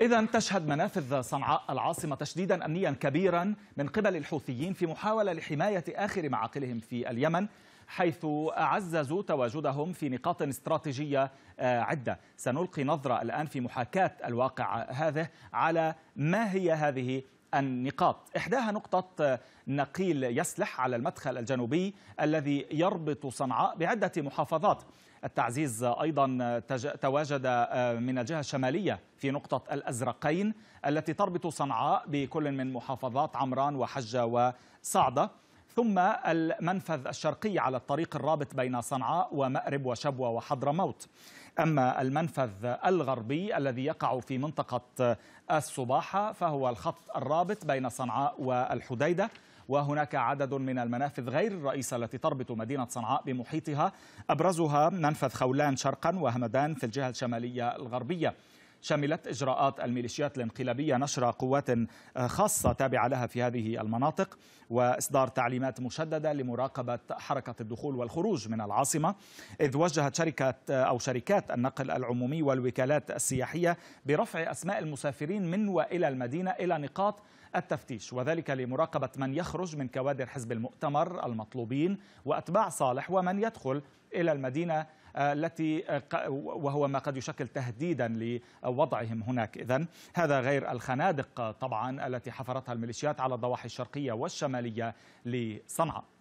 إذا تشهد منافذ صنعاء العاصمة تشديدا أمنيا كبيرا من قبل الحوثيين في محاولة لحماية آخر معاقلهم في اليمن حيث عززوا تواجدهم في نقاط استراتيجية آه، عدة سنلقي نظرة الآن في محاكاة الواقع هذه على ما هي هذه النقاط إحداها نقطة نقيل يسلح على المدخل الجنوبي الذي يربط صنعاء بعدة محافظات التعزيز أيضا تواجد آه، من الجهة الشمالية في نقطة الأزرقين التي تربط صنعاء بكل من محافظات عمران وحجة وصعدة ثم المنفذ الشرقي على الطريق الرابط بين صنعاء ومأرب وشبوة وحضرموت أما المنفذ الغربي الذي يقع في منطقة الصباحة فهو الخط الرابط بين صنعاء والحديدة وهناك عدد من المنافذ غير الرئيسة التي تربط مدينة صنعاء بمحيطها أبرزها منفذ خولان شرقا وهمدان في الجهة الشمالية الغربية شملت إجراءات الميليشيات الانقلابية نشر قوات آه، خاصة تابعة لها في هذه المناطق وإصدار تعليمات مشددة لمراقبة حركة الدخول والخروج من العاصمة إذ وجهت شركة آه، أو شركات النقل العمومي والوكالات السياحية برفع أسماء المسافرين من وإلى المدينة إلى نقاط التفتيش وذلك لمراقبة من يخرج من كوادر حزب المؤتمر المطلوبين وأتباع صالح ومن يدخل إلى المدينة آه، التي آه، وهو ما قد يشكل تهديدا لوضعهم هناك إذا هذا غير الخنادق طبعا التي حفرتها الميليشيات على الضواحي الشرقية والشمالية لصنعاء